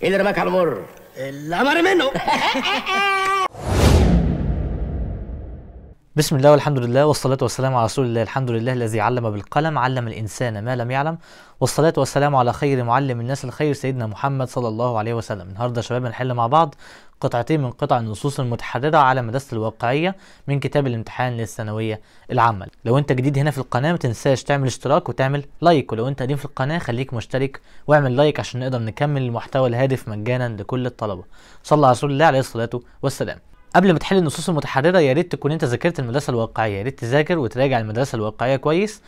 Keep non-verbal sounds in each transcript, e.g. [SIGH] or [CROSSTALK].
Ellerme kalmur. El amarmeno. [LAUGHS] Eh, eh, eh. بسم الله والحمد لله والصلاة والسلام على رسول الله الحمد لله الذي علم بالقلم علم الإنسان ما لم يعلم والصلاة والسلام على خير معلم الناس الخير سيدنا محمد صلى الله عليه وسلم النهاردة يا شباب هنحل مع بعض قطعتين من قطع النصوص المتحررة على مدرسة الواقعية من كتاب الامتحان للثانوية العامة لو انت جديد هنا في القناة ما تنساش تعمل اشتراك وتعمل لايك ولو انت قديم في القناة خليك مشترك واعمل لايك عشان نقدر نكمل المحتوى الهادف مجانا لكل الطلبة صلى على رسول الله عليه الصلاة والسلام قبل ما تحل النصوص المتحرره يا ريت تكون انت ذاكرت المدرسه الواقعيه يا ريت تذاكر وتراجع المدرسه الواقعيه كويس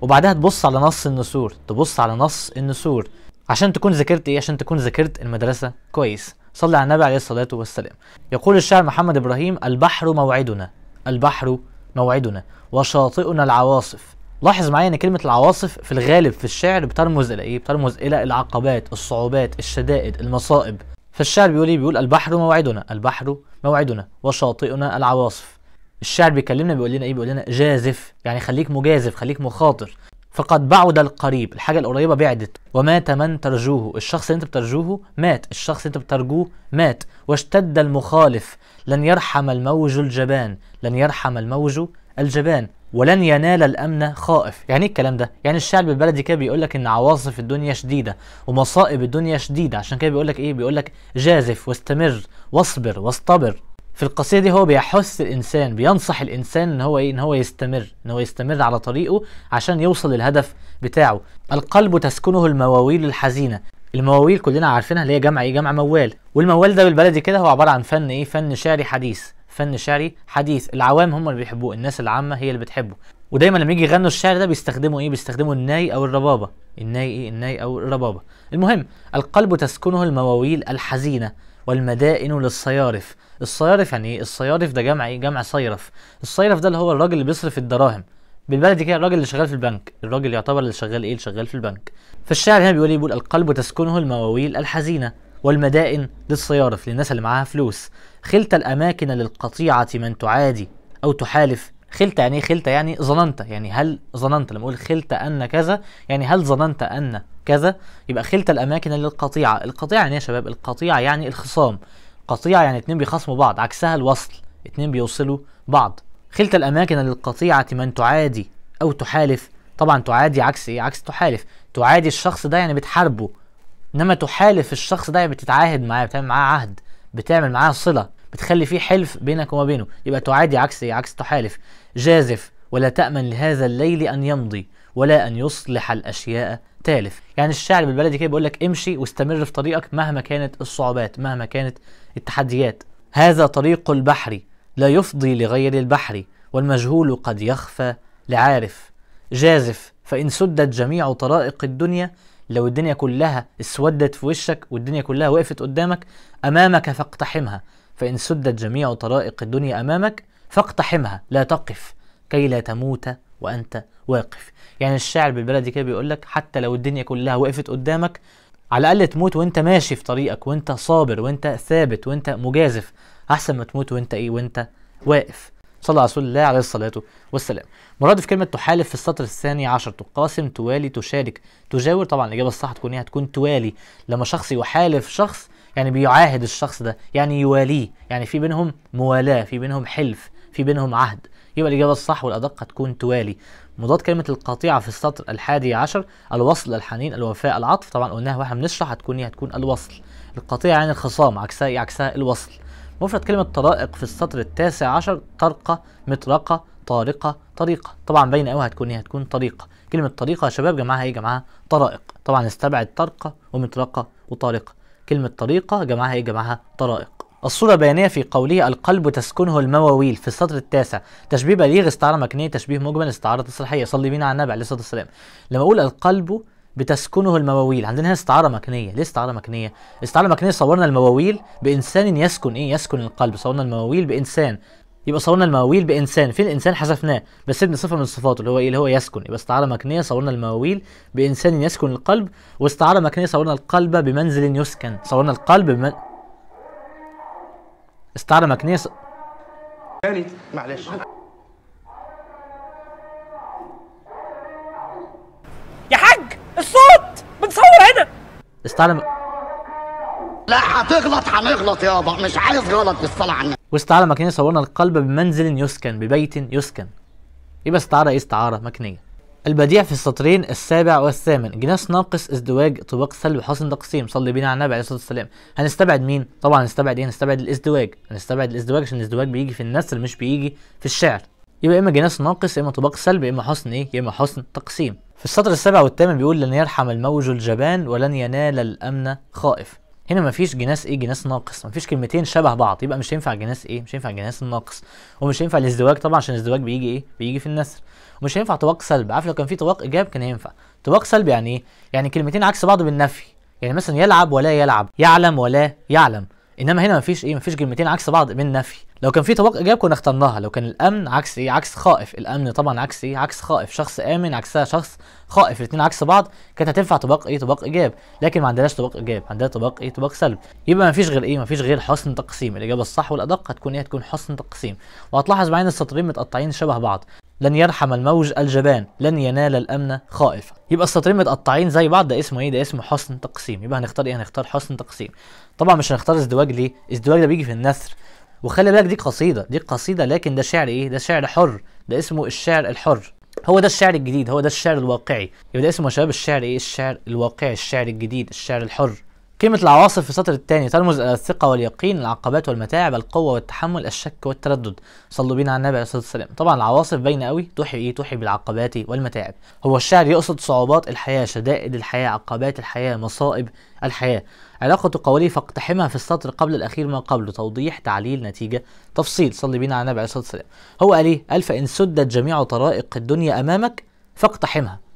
وبعدها تبص على نص النسور تبص على نص النسور عشان تكون ذاكرت ايه عشان تكون ذاكرت المدرسه كويس صلى على النبي عليه الصلاه والسلام يقول الشاعر محمد ابراهيم البحر موعدنا البحر موعدنا وشاطئنا العواصف لاحظ معايا ان كلمه العواصف في الغالب في الشعر بترمز الى ايه بترمز الى العقبات الصعوبات الشدائد المصائب فالشاعر بيقول ايه بيقول البحر موعدنا البحر موعدنا وشاطئنا العواصف الشاعر بيكلمنا بيقول لنا ايه بيقول لنا جازف يعني خليك مجازف خليك مخاطر فقد بعد القريب الحاجة القريبة بعدت ومات من ترجوه الشخص اللي انت بترجوه مات الشخص اللي انت بترجوه مات واشتد المخالف لن يرحم الموج الجبان لن يرحم الموج الجبان ولن ينال الامن خائف يعني ايه الكلام ده يعني الشعب البلدي كده بيقول لك ان عواصف الدنيا شديده ومصائب الدنيا شديده عشان كده بيقول لك ايه بيقول لك جازف واستمر واصبر واصطبر في القصيدة دي هو بيحث الإنسان بينصح الإنسان إن هو إيه إن هو يستمر إن هو يستمر على طريقه عشان يوصل للهدف بتاعه القلب تسكنه المواويل الحزينة المواويل كلنا عارفينها اللي هي جمع إيه جمع موال والموال ده بالبلدي كده هو عبارة عن فن إيه فن شعري حديث فن شعري حديث العوام هم اللي بيحبوه الناس العامه هي اللي بتحبه ودايما لما يجي يغنوا الشعر ده بيستخدموا ايه بيستخدموا الناي او الربابه الناي ايه الناي او الربابه المهم القلب تسكنه المواويل الحزينه والمدائن للصيارف الصيارف يعني ايه الصيارف ده جمع ايه جمع صيرف الصيرف ده اللي هو الراجل اللي بيصرف الدراهم بالبلدي كده الراجل اللي شغال في البنك الراجل يعتبر اللي شغال ايه اللي شغال في البنك فالشاعر هنا بيقول ايه بيقول القلب تسكنه المواويل الحزينه والمدائن للصيارف للناس اللي معاها فلوس خلت الأماكن للقطيعة من تعادي أو تحالف خلت يعني إيه خلت يعني ظننت يعني هل ظننت لما اقول خلت ان كذا يعني هل ظننت ان كذا يبقى خلت الاماكن للقطيعه القطيعه يعني إيه يا شباب القطيعه يعني الخصام قطيعه يعني اتنين بيخاصموا بعض عكسها الوصل اتنين بيوصلوا بعض خلت الاماكن للقطيعه من تعادي او تحالف طبعا تعادي عكس ايه عكس تحالف تعادي الشخص ده يعني بتحاربه انما تحالف الشخص ده يعني بتتعاهد معاه بتعمل معاه عهد بتعمل معاه صله بتخلي فيه حلف بينك وما بينه يبقى تعادي عكس ايه عكس تحالف جازف ولا تأمن لهذا الليل أن يمضي ولا أن يصلح الأشياء تالف يعني الشاعر بالبلدي كده بيقول لك امشي واستمر في طريقك مهما كانت الصعوبات مهما كانت التحديات هذا طريق البحر لا يفضي لغير البحر والمجهول قد يخفى لعارف جازف فإن سدت جميع طرائق الدنيا لو الدنيا كلها اسودت في وشك والدنيا كلها وقفت قدامك أمامك فاقتحمها فإن سدت جميع طرائق الدنيا أمامك فاقتحمها لا تقف كي لا تموت وأنت واقف يعني الشاعر بالبلدي كده بيقول لك حتى لو الدنيا كلها وقفت قدامك على الأقل تموت وأنت ماشي في طريقك وأنت صابر وأنت ثابت وأنت مجازف أحسن ما تموت وأنت إيه وأنت واقف صلى رسول الله عليه الصلاة والسلام مراد في كلمة تحالف في السطر الثاني عشر تقاسم توالي تشارك تجاور طبعا الإجابة الصح تكون إيه هتكون توالي لما شخص يحالف شخص يعني بيعاهد الشخص ده يعني يواليه يعني في بينهم موالاه في بينهم حلف في بينهم عهد يبقى الإجابة الصح والأدق هتكون توالي مضاد كلمة القطيعة في السطر الحادي عشر الوصل الحنين الوفاء العطف طبعا قلناها واحنا بنشرح هتكون إيه؟ هتكون الوصل القطيعة يعني الخصام عكسها إيه؟ عكسها الوصل مفرد كلمة طرائق في السطر التاسع عشر طرقة مطرقة طارقة طريقة طبعا باينة قوي هتكون ايه هتكون طريقة كلمة طريقة يا شباب جمعها ايه جمعها طرائق طبعا استبعد طرقة ومطرقة وطارقة كلمة طريقة جمعها ايه جمعها طرائق الصورة بيانية في قوله القلب تسكنه المواويل في السطر التاسع تشبيه بليغ استعارة مكنية تشبيه مجمل استعارة تصريحية صلي بينا على النبي عليه الصلاة والسلام لما أقول القلب بتسكنه المواويل عندنا هنا استعارة مكنية ليه استعارة مكنية؟ استعارة مكنية صورنا المواويل بإنسان يسكن إيه؟ يسكن القلب صورنا المواويل بإنسان يبقى صورنا المواويل بانسان فين الانسان حذفناه بس سيبنا صفه من صفاته اللي هو ايه اللي هو يسكن يبقى استعاره مكنيه صورنا المواويل بانسان يسكن القلب واستعاره مكنيه صورنا القلب بمنزل يسكن صورنا القلب بمن... استعاره مكنيه ص... معلش يا حاج الصوت بنصور هنا استعاره لا هتغلط هنغلط يابا مش عايز غلط بالصلاه على النبي واستعارة مكنية صورنا القلب بمنزل يسكن ببيت يسكن يبقى استعارة ايه استعارة مكنية البديع في السطرين السابع والثامن جناس ناقص ازدواج طباق سلب حسن تقسيم صلي بينا على النبي عليه الصلاه والسلام هنستبعد مين طبعا هنستبعد ايه هنستبعد الازدواج هنستبعد الازدواج عشان الازدواج بيجي في النثر مش بيجي في الشعر يبقى اما جناس ناقص يا اما طباق سلب يا اما حسن ايه يا اما حسن تقسيم في السطر السابع والثامن بيقول لن يرحم الموج الجبان ولن ينال الامن خائف هنا مفيش جناس ايه جناس ناقص مفيش كلمتين شبه بعض يبقى مش هينفع جناس ايه مش هينفع جناس الناقص ومش هينفع الازدواج طبعا عشان الازدواج بيجي ايه بيجي في النسر ومش هينفع طباق سلب عارف لو كان في طباق ايجاب كان هينفع طباق سلب يعني ايه يعني كلمتين عكس بعض بالنفي يعني مثلا يلعب ولا يلعب يعلم ولا يعلم انما هنا مفيش ايه مفيش كلمتين عكس بعض من نفي لو كان في طبق ايجاب كنا اخترناها لو كان الامن عكس ايه عكس خائف الامن طبعا عكس ايه عكس خائف شخص امن عكسها شخص خائف الاثنين عكس بعض كانت هتنفع طبق ايه طبق ايجاب لكن ما عندناش طبق ايجاب عندنا طبق ايه طبق سلب يبقى مفيش غير ايه مفيش غير حسن تقسيم الاجابه الصح والادق هتكون ايه هتكون حسن تقسيم وهتلاحظ معايا ان السطرين متقطعين شبه بعض لن يرحم الموج الجبان لن ينال الامن خائفا يبقى السطرين متقطعين زي بعض ده اسمه ايه ده اسمه حسن تقسيم يبقى هنختار ايه هنختار حسن تقسيم طبعا مش هنختار ازدواج ليه ازدواج ده بيجي في النثر وخلي بالك دي قصيده دي قصيده لكن ده شعر ايه ده شعر حر ده اسمه الشعر الحر هو ده الشعر الجديد هو ده الشعر الواقعي يبقى ده اسمه يا شباب الشعر ايه الشعر الواقعي الشعر الجديد الشعر الحر قيمة العواصف في السطر الثاني ترمز إلى الثقة واليقين، العقبات والمتاعب، القوة والتحمل، الشك والتردد. صلوا بينا على النبي عليه الصلاة والسلام. طبعا العواصف باينة قوي توحي إيه؟ توحي بالعقبات والمتاعب. هو الشاعر يقصد صعوبات الحياة، شدائد الحياة، عقبات الحياة، مصائب الحياة. علاقة قولي فاقتحمها في السطر قبل الأخير ما قبله توضيح تعليل نتيجة تفصيل صلي بينا على النبي عليه الصلاة والسلام هو قال إيه؟ قال فإن سدت جميع طرائق الدنيا أمامك فاقتحمها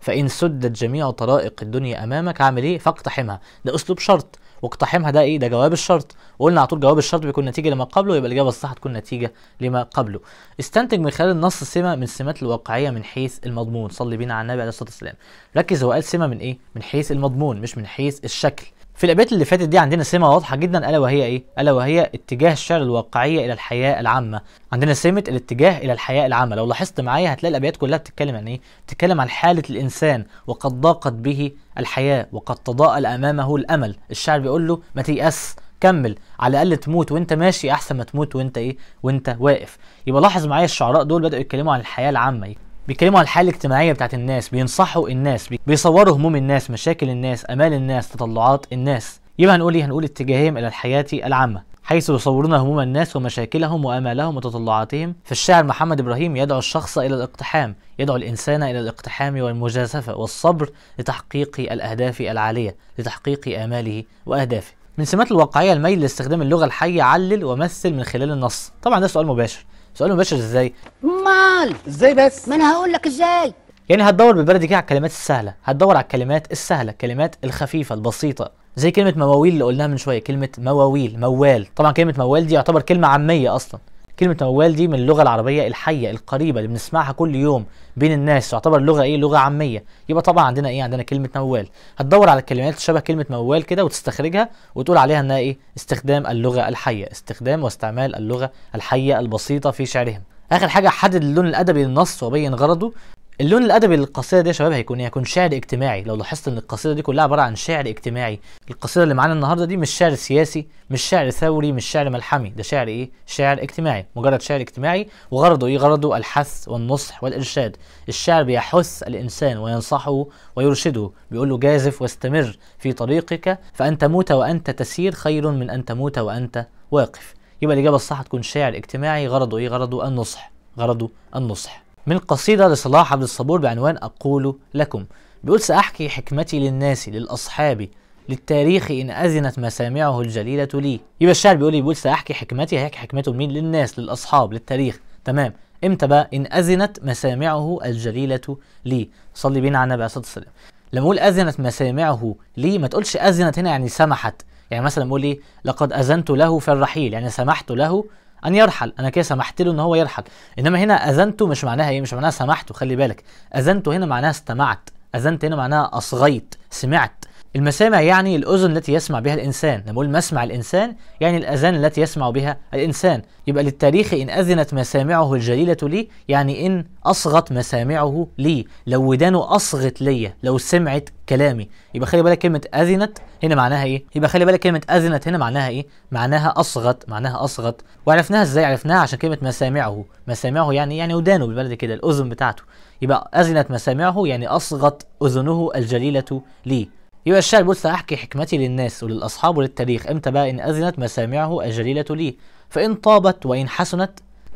فإن سدت جميع طرائق الدنيا أمامك عامل إيه؟ فاقتحمها، ده أسلوب شرط، واقتحمها ده إيه؟ ده جواب الشرط، وقلنا على طول جواب الشرط بيكون نتيجة لما قبله يبقى الإجابة الصح تكون نتيجة لما قبله. استنتج من خلال النص سمة من السمات الواقعية من حيث المضمون، صلي بينا على النبي عليه الصلاة والسلام. ركز هو قال سمة من إيه؟ من حيث المضمون مش من حيث الشكل. في الابيات اللي فاتت دي عندنا سمه واضحه جدا الا وهي ايه الا وهي اتجاه الشعر الواقعيه الى الحياه العامه عندنا سمه الاتجاه الى الحياه العامه لو لاحظت معايا هتلاقي الابيات كلها بتتكلم عن ايه بتتكلم عن حاله الانسان وقد ضاقت به الحياه وقد تضاءل امامه الامل الشعر بيقول له ما تيأس كمل على الاقل تموت وانت ماشي احسن ما تموت وانت ايه وانت واقف يبقى لاحظ معايا الشعراء دول بداوا يتكلموا عن الحياه العامه بيتكلموا على الحاله الاجتماعيه بتاعت الناس بينصحوا الناس بيصوروا هموم الناس مشاكل الناس امال الناس تطلعات الناس يبقى هنقول ايه هنقول اتجاههم الى الحياه العامه حيث يصورون هموم الناس ومشاكلهم وآمالهم وتطلعاتهم فالشاعر محمد إبراهيم يدعو الشخص إلى الاقتحام يدعو الإنسان إلى الاقتحام والمجازفة والصبر لتحقيق الأهداف العالية لتحقيق آماله وأهدافه من سمات الواقعية الميل لاستخدام اللغة الحية علل ومثل من خلال النص طبعا ده سؤال مباشر سؤال مباشر ازاي؟ امال ازاي بس؟ ما انا هقول لك ازاي يعني هتدور بالبلدي كده على الكلمات السهله هتدور على الكلمات السهله الكلمات الخفيفه البسيطه زي كلمه مواويل اللي قلناها من شويه كلمه مواويل موال طبعا كلمه موال دي يعتبر كلمه عاميه اصلا كلمه موال دي من اللغه العربيه الحيه القريبه اللي بنسمعها كل يوم بين الناس تعتبر لغه ايه لغه عاميه يبقى طبعا عندنا ايه عندنا كلمه موال هتدور على الكلمات شبه كلمه موال كده وتستخرجها وتقول عليها انها ايه استخدام اللغه الحيه استخدام واستعمال اللغه الحيه البسيطه في شعرهم اخر حاجه حدد اللون الادبي للنص وبين غرضه اللون الادبي للقصيده دي يا شباب هيكون إيه؟ هيكون شعر اجتماعي لو لاحظت ان القصيده دي كلها عباره عن شعر اجتماعي القصيده اللي معانا النهارده دي مش شعر سياسي مش شعر ثوري مش شعر ملحمي ده شعر ايه شعر اجتماعي مجرد شعر اجتماعي وغرضه ايه غرضه الحث والنصح والارشاد الشعر بيحث الانسان وينصحه ويرشده بيقول له جازف واستمر في طريقك فان تموت وانت تسير خير من ان تموت وانت واقف يبقى الاجابه الصح تكون شعر اجتماعي غرضه ايه غرضه النصح غرضه النصح من قصيدة لصلاح عبد الصبور بعنوان أقول لكم بيقول سأحكي حكمتي للناس للأصحاب للتاريخ إن أذنت مسامعه الجليلة لي يبقى الشاعر بيقول بيقول سأحكي حكمتي هيحكي حكمته مين للناس للأصحاب للتاريخ تمام امتى بقى إن أذنت مسامعه الجليلة لي صلي بينا على النبي عليه الصلاة والسلام لما أقول أذنت مسامعه لي ما تقولش أذنت هنا يعني سمحت يعني مثلا بقول إيه لقد أذنت له في الرحيل يعني سمحت له ان يرحل انا كده سمحت له ان هو يرحل انما هنا اذنته مش معناها ايه مش معناها سمحته خلي بالك اذنته هنا معناها استمعت اذنت هنا معناها اصغيت سمعت المسامع يعني الأذن التي يسمع بها الإنسان لما أقول مسمع الإنسان يعني الأذان التي يسمع بها الإنسان يبقى للتاريخ إن أذنت مسامعه الجليلة لي يعني إن أصغت مسامعه لي لو ودانه أصغت لي لو سمعت كلامي يبقى خلي بالك كلمة أذنت هنا معناها إيه يبقى خلي بالك كلمة أذنت هنا معناها إيه معناها أصغت معناها أصغت وعرفناها إزاي عرفناها عشان كلمة مسامعه مسامعه يعني يعني ودانه بالبلدي كده الأذن بتاعته يبقى أذنت مسامعه يعني أصغت أذنه الجليلة لي يبقى الشاعر بص أحكي حكمتي للناس وللأصحاب وللتاريخ إمتى بقى إن أذنت مسامعه الجليلة لي فإن طابت وإن حسنت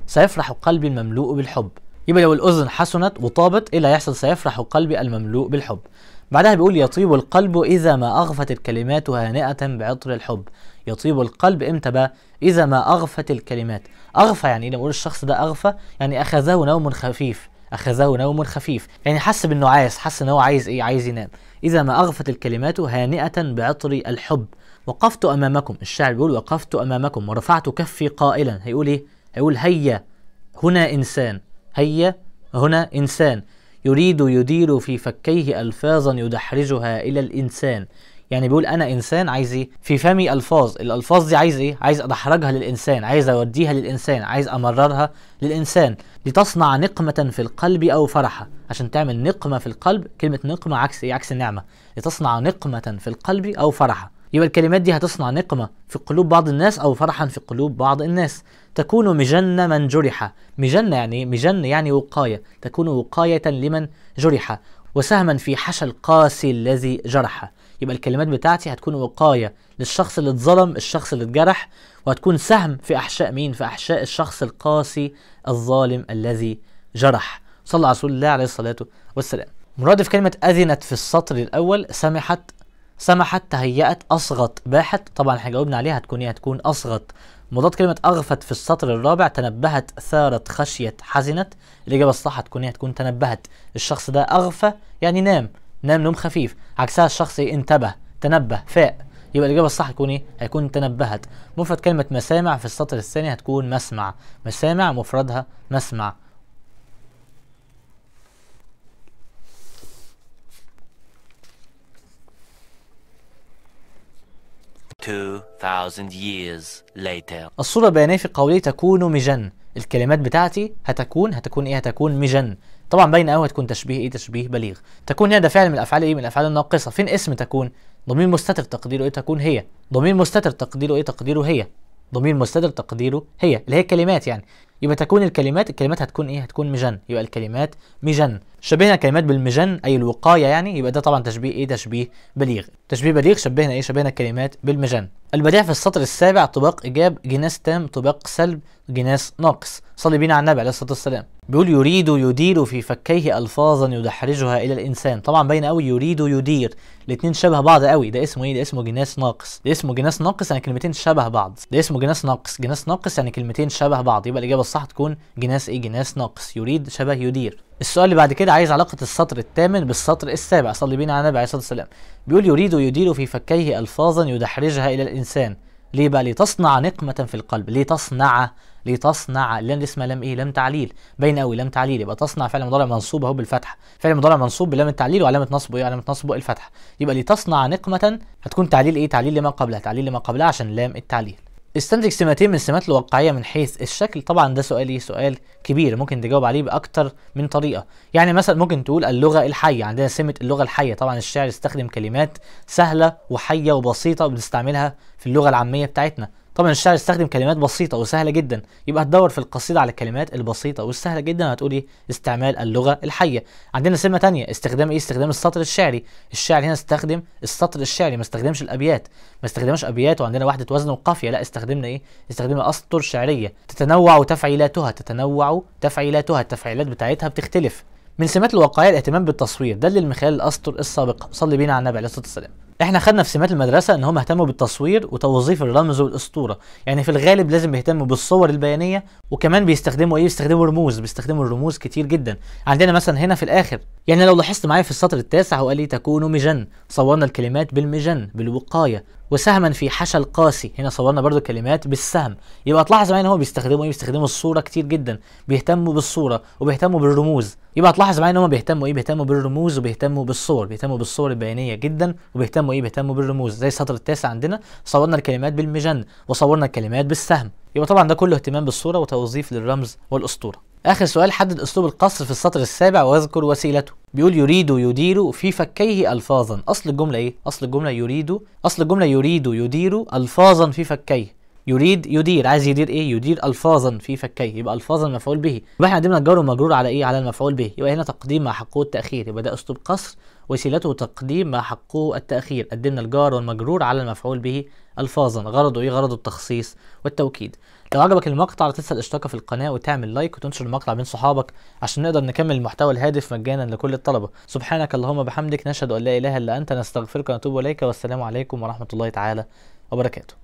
سيفرح قلبي المملوء بالحب يبقى لو الأذن حسنت وطابت إيه اللي هيحصل سيفرح قلبي المملوء بالحب بعدها بيقول يطيب القلب إذا ما أغفت الكلمات هانئة بعطر الحب يطيب القلب إمتى بقى إذا ما أغفت الكلمات أغفى يعني إيه لما أقول الشخص ده أغفى يعني أخذه نوم خفيف اخذه نوم خفيف يعني حس بالنعاس حس ان هو عايز ايه عايز ينام اذا ما اغفت الكلمات هانئه بعطر الحب وقفت امامكم الشاعر بيقول وقفت امامكم ورفعت كفي قائلا هيقول ايه هيقول هيا هنا انسان هيا هنا انسان يريد يدير في فكيه الفاظا يدحرجها الى الانسان يعني بيقول انا انسان عايز ايه في فمي الفاظ الالفاظ دي عايز ايه عايز ادحرجها للانسان عايز اوديها للانسان عايز امررها للانسان لتصنع نقمه في القلب او فرحه عشان تعمل نقمه في القلب كلمه نقمه عكس ايه عكس النعمه لتصنع نقمه في القلب او فرحه يبقى الكلمات دي هتصنع نقمة في قلوب بعض الناس أو فرحا في قلوب بعض الناس تكون مجنة من جرح مجنة يعني إيه؟ مجن يعني وقاية تكون وقاية لمن جرح وسهما في حشى القاسي الذي جرح يبقى الكلمات بتاعتي هتكون وقايه للشخص اللي اتظلم الشخص اللي اتجرح وهتكون سهم في احشاء مين في احشاء الشخص القاسي الظالم الذي جرح صلى على رسول الله عليه الصلاه والسلام مرادف كلمه اذنت في السطر الاول سمحت سمحت تهيأت أصغت باحت طبعا احنا جاوبنا عليها هتكون ايه هتكون أصغت مضاد كلمة أغفت في السطر الرابع تنبهت ثارت خشيت حزنت الإجابة الصح هتكون ايه هتكون تنبهت الشخص ده أغفى يعني نام نام نوم خفيف عكسها الشخصي انتبه تنبه فاق يبقى الإجابة الصح تكون إيه؟ هيكون تنبهت مفرد كلمة مسامع في السطر الثاني هتكون مسمع مسامع مفردها مسمع years later. الصورة البيانية في قوله تكون مجن الكلمات بتاعتي هتكون هتكون ايه هتكون مجن طبعا باينه قوي هتكون تشبيه ايه تشبيه بليغ تكون هي ده فعل من الافعال ايه من الافعال الناقصه فين اسم تكون ضمير مستتر تقديره ايه تكون هي ضمير مستتر تقديره ايه تقديره هي ضمير مستتر تقديره هي اللي هي الكلمات يعني يبقى تكون الكلمات الكلمات هتكون ايه هتكون مجن يبقى الكلمات مجن شبهنا الكلمات بالمجن اي الوقايه يعني يبقى ده طبعا تشبيه ايه تشبيه بليغ تشبيه بليغ شبهنا ايه شبهنا الكلمات بالمجن البديع في السطر السابع طباق ايجاب جناس تام طباق سلب جناس ناقص صلي بينا على النبي عليه الصلاه والسلام بيقول يريد يدير في فكيه الفاظا يدحرجها الى الانسان طبعا باين قوي يريد يدير الاثنين شبه بعض قوي ده اسمه ايه ده اسمه جناس ناقص ده اسمه جناس ناقص يعني كلمتين شبه بعض ده اسمه جناس ناقص جناس ناقص يعني كلمتين شبه بعض يبقى الاجابه الصح تكون جناس ايه جناس ناقص يريد شبه يدير السؤال اللي بعد كده عايز علاقة السطر الثامن بالسطر السابع صلي بينا على النبي عليه الصلاة والسلام بيقول يريد يدير في فكيه ألفاظا يدحرجها إلى الإنسان ليه بقى لتصنع نقمة في القلب ليه تصنع لتصنع لان لام اسمها لام ايه لام تعليل باين قوي لام تعليل يبقى تصنع فعل مضارع منصوب اهو بالفتحه فعل مضارع منصوب بلام التعليل وعلامه نصبه ايه علامه نصبه الفتحه يبقى لتصنع نقمه هتكون تعليل ايه تعليل لما قبلها تعليل لما قبلها عشان لام التعليل استنتج سماتين من السمات الواقعيه من حيث الشكل طبعا ده ايه سؤال كبير ممكن تجاوب عليه باكتر من طريقه يعني مثلا ممكن تقول اللغه الحيه عندنا يعني سمه اللغه الحيه طبعا الشعر استخدم كلمات سهله وحيه وبسيطه بنستعملها في اللغه العاميه بتاعتنا طبعا الشاعر استخدم كلمات بسيطه وسهله جدا يبقى هتدور في القصيده على الكلمات البسيطه والسهله جدا هتقول ايه استعمال اللغه الحيه عندنا سمه تانية استخدام ايه استخدام السطر الشعري الشاعر هنا استخدم السطر الشعري ما استخدمش الابيات ما استخدمش ابيات وعندنا وحده وزن وقافيه لا استخدمنا ايه استخدمنا اسطر شعريه تتنوع تفعيلاتها تتنوع تفعيلاتها التفعيلات بتاعتها بتختلف من سمات الواقعيه الاهتمام بالتصوير ده اللي من خلال الاسطر السابقه صلي بينا على النبي عليه الصلاه والسلام احنا خدنا في سمات المدرسه ان هم اهتموا بالتصوير وتوظيف الرمز والاسطوره يعني في الغالب لازم يهتموا بالصور البيانيه وكمان بيستخدموا ايه بيستخدموا رموز بيستخدموا الرموز كتير جدا عندنا مثلا هنا في الاخر يعني لو لاحظت معايا في السطر التاسع هو قال لي تكون مجن صورنا الكلمات بالمجن بالوقايه وسهما في حشى القاسي هنا صورنا برضو كلمات بالسهم يبقى تلاحظ معايا ان هو بيستخدموا ايه بيستخدموا الصوره كتير جدا بيهتموا بالصوره وبيهتموا بالرموز يبقى تلاحظ معايا ان هم بيهتموا ايه بيهتموا بالرموز وبيهتموا بالصور بيهتموا بالصور البيانيه جدا وبيهتموا ايه بيهتموا بالرموز زي السطر التاسع عندنا صورنا الكلمات بالمجن وصورنا الكلمات بالسهم يبقى طبعا ده كله اهتمام بالصوره وتوظيف للرمز والاسطوره اخر سؤال حدد اسلوب القصر في السطر السابع واذكر وسيلته بيقول يريد يدير في فكيه الفاظا اصل الجمله ايه اصل الجمله يريد اصل الجمله يريد يدير الفاظا في فكيه يريد يدير عايز يدير ايه يدير الفاظا في فكيه يبقى الفاظا مفعول به يبقى احنا قدمنا الجار والمجرور على ايه على المفعول به يبقى هنا تقديم مع حقه التاخير يبقى ده اسلوب قصر وسيلته تقديم ما حقه التأخير قدمنا الجار والمجرور على المفعول به ألفاظا غرضه إيه غرضه التخصيص والتوكيد لو عجبك المقطع لا تنسى الاشتراك في القناة وتعمل لايك وتنشر المقطع بين صحابك عشان نقدر نكمل المحتوى الهادف مجانا لكل الطلبة سبحانك اللهم بحمدك نشهد أن لا إله إلا أنت نستغفرك ونتوب إليك والسلام عليكم ورحمة الله تعالى وبركاته